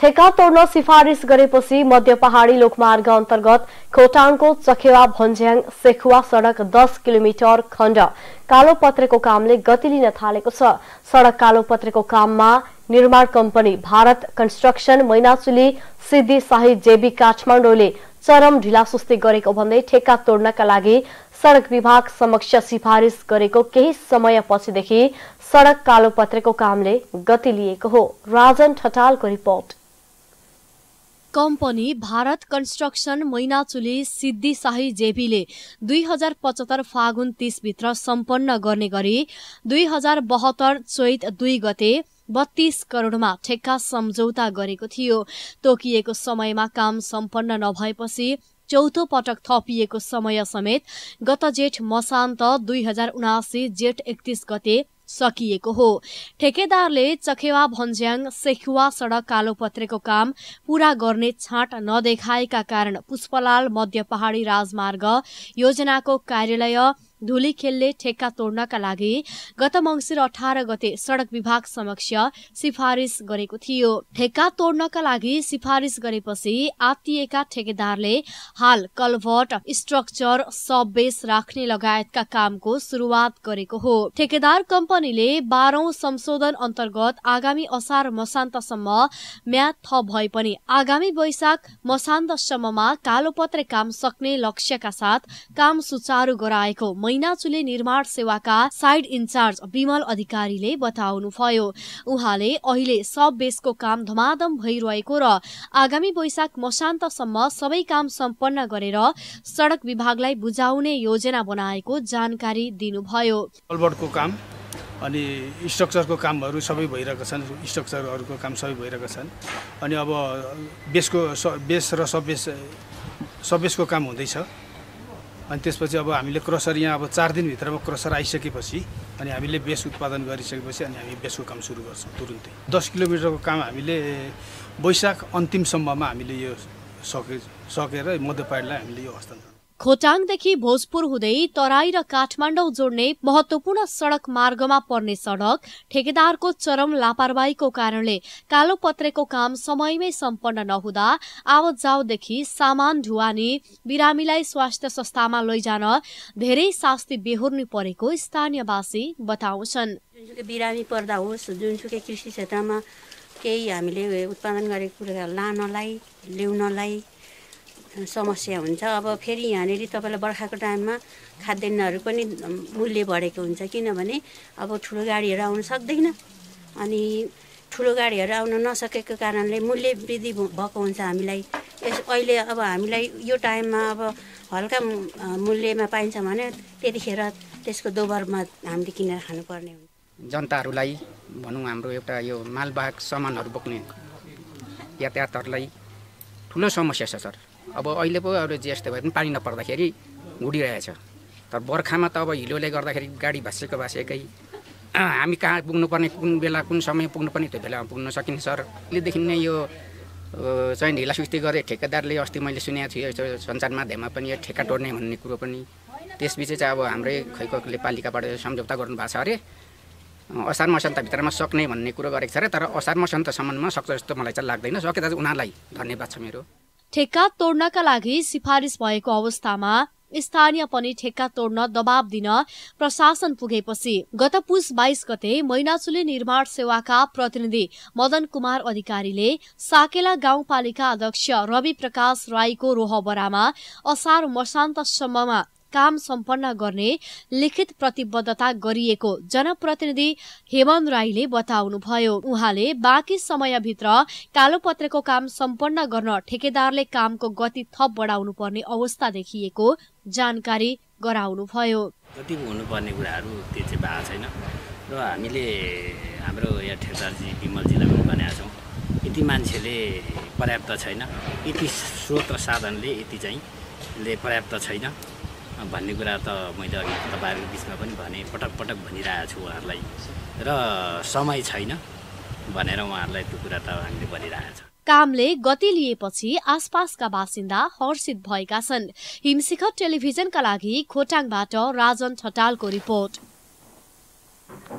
ठेका तोड्न सिफारिस गरेपछि मध्य पहाडी लोकमार्ग अन्तर्गत खोटाङको चखेवा भन्ज्याङ सेखुवा सडक दस किलोमिटर खण्ड कालोपत्रेको कामले गति लिन थालेको छ सडक कालोपत्रेको काममा निर्माण company Bharat construction Mainachuli Siddhi Shahi JV काठमाडौँले चरम ढिलासुस्ती गरेको भन्दै ठेक्का तोड्नका लागि सड़क विभाग समक्ष सिफारिस गरेको केही समयपछिदेखि सड़क कालोपत्रेको कामले गति लिएको हो राजन ठटालको report company Bharat construction Mainachuli Siddhishahi जेपीले दुई हजार पचहत्तर फागुन तीसभित्र सम्पन्न गर्ने गरी दुई हजार बहत्तर चैत दुई गते बत्तीस करोडमा ठेक्का सम्झौता गरेको थियो तोकिएको समयमा काम सम्पन्न नभएपछि चौथो पटक थपिएको समय समेत गत जेठ मसान्त दुई हजार उनासी जेठ एकतिस गते सकिएको हो ठेकेदारले चखेवा भन्ज्याङ सेखुवा सडक कालोपत्रेको काम पूरा गर्ने छाँट नदेखाएका कारण पुष्पलाल मध्य पहाडी राजमार्ग योजनाको कार्यालय धुली खेलले ठेक्का तोड्नका लागि गत मङ्सिर अठार गते सड़क विभाग समक्ष सिफारिस गरेको थियो ठेक्का तोड्नका लागि सिफारिस गरेपछि आत्तिएका ठेकेदारले हाल कलभर्ट स्ट्रक्चर सब बेस राख्ने लगायतका कामको सुरुवात गरेको हो ठेकेदार कम्पनीले बाह्रौं संशोधन अन्तर्गत आगामी असार मसान्तसम्म म्याद थप भए पनि आगामी वैशाख मसान्तसम्ममा कालोपत्रे काम सक्ने लक्ष्यका साथ काम सुचारू गराएको मैनाचुले निर्माण सेवाका साइड इन्चार्ज विमल अधिकारीले बताउनुभयो उहाँले अहिले सब बेसको काम धमाधम भइरहेको र आगामी वैशाख मसान्तसम्म सबै काम सम्पन्न गरेर सडक विभागलाई बुझाउने योजना बनाएको जानकारी दिनुभयो काम अनि स्ट्रक्चरको कामहरू सबै भइरहेका छन् स्ट्रक्चरहरूको काम सबै भइरहेका छन् अनि अब बेसको बेस र सबेस सबेसको काम हुँदैछ अनि त्यसपछि अब हामीले क्रसर यहाँ अब चार दिनभित्रमा क्रसर आइसकेपछि अनि हामीले बेस उत्पादन गरिसकेपछि अनि हामी बेसको काम सुरु गर्छौँ तुरुन्तै दस किलोमिटरको काम हामीले वैशाख अन्तिमसम्ममा हामीले यो सके सकेर मध्यपाडलाई हामीले यो हस्तान्तरण खोटाङदेखि भोजपुर हुँदै तराई र काठमाडौँ जोड्ने महत्वपूर्ण सड़क मार्गमा पर्ने सड़क ठेकेदारको चरम लापरवाहीको कारणले कालो पत्रेको काम समयमै सम्पन्न नहुँदा आवत जावदेखि सामान ढुवानी बिरामीलाई स्वास्थ्य संस्थामा लैजान धेरै शास्ति बेहोर्नु परेको स्थानीयवासी बताउँछन् बिरामी पर्दा होस् जुनसुकै कृषि क्षेत्रमा केही हामीले उत्पादन गरेको कुरा लानलाई ल्याउनलाई समस्या हुन्छ अब फेरि यहाँनिर तपाईँलाई बर्खाको टाइममा खाद्यान्नहरू पनि मूल्य बढेको हुन्छ किनभने अब ठुलो गाडीहरू आउन सक्दैन अनि ठुलो गाडीहरू आउन नसकेको कारणले मूल्य वृद्धि भएको हुन्छ हामीलाई यस अहिले अब हामीलाई यो टाइममा अब हल्का मूल्यमा पाइन्छ भने त्यतिखेर त्यसको दोबरमा हामीले किनेर खानुपर्ने हुन्छ जनताहरूलाई भनौँ हाम्रो एउटा यो मालबाहक सामानहरू बोक्ने यातायातहरूलाई ठुलो समस्या छ सर अब अहिले पो अब ज्येष्ठ भए पनि पानी नपर्दाखेरि उडिरहेछ तर बर्खामा त अब हिलोले गर्दाखेरि गाडी भाँसेको भाँसेकै हामी कहाँ पुग्नुपर्ने कुन बेला कुन समय पुग्नुपर्ने त्यो बेलामा पुग्न सकिने सर अहिलेदेखि नै यो चाहिँ ढिलासुस्ती गरे ठेकेदारले अस्ति मैले सुनेको थिएँ सञ्चार माध्यममा पनि यो ठेका टोड्ने भन्ने कुरो पनि त्यसपछि चाहिँ अब हाम्रै खैकले पालिकाबाट सम्झौता गर्नुभएको छ अरे असार मसन्तभित्रमा सक्ने भन्ने कुरो गरेको छ अरे तर असार मसन्तसम्ममा सक्छ जस्तो मलाई चाहिँ लाग्दैन सके त उनीहरूलाई धन्यवाद छ मेरो ठेक्का तोड्नका लागि सिफारिस भएको अवस्थामा स्थानीय पनि ठेक्का तोड्न दबाव दिन प्रशासन पुगेपछि गत पुस बाइस गते मैनाचुली निर्माण सेवाका प्रतिनिधि मदन कुमार अधिकारीले साकेला गाउँपालिका अध्यक्ष रवि प्रकाश राईको रोहबरामा असार मसान्तसम्ममा काम सम्पन्न गर्ने लिखित प्रतिबद्धता गरिएको जनप्रतिनिधि हेमन राईले बताउनुभयो उहाँले बाँकी समयभित्र कालो पत्रको काम सम्पन्न गर्न ठेकेदारले कामको गति थप बढाउनु पर्ने अवस्था देखिएको जानकारी गराउनुभयो गति हुनुपर्ने कुराहरू त्यो चाहिँ छैन र हामीले हाम्रो यहाँ ठेकेदारजी विमलजीलाई पनि भनेका छौँ यति मान्छेले पर्याप्त छैन यति स्रोत साधनले यति चाहिँ पर्याप्त छैन भन्ने कुरा त मैले अघि तपाईँहरूको बिचमा पनि भने पटक पटक भनिरहेको छु उहाँहरूलाई र समय छैन भनेर उहाँहरूलाई त्यो कुरा त हामीले भनिरहेको छ कामले गति लिएपछि आसपासका बासिन्दा हर्षित भएका छन् हिमशिखर टेलिभिजनका लागि खोटाङबाट राजन ठटालको रिपोर्ट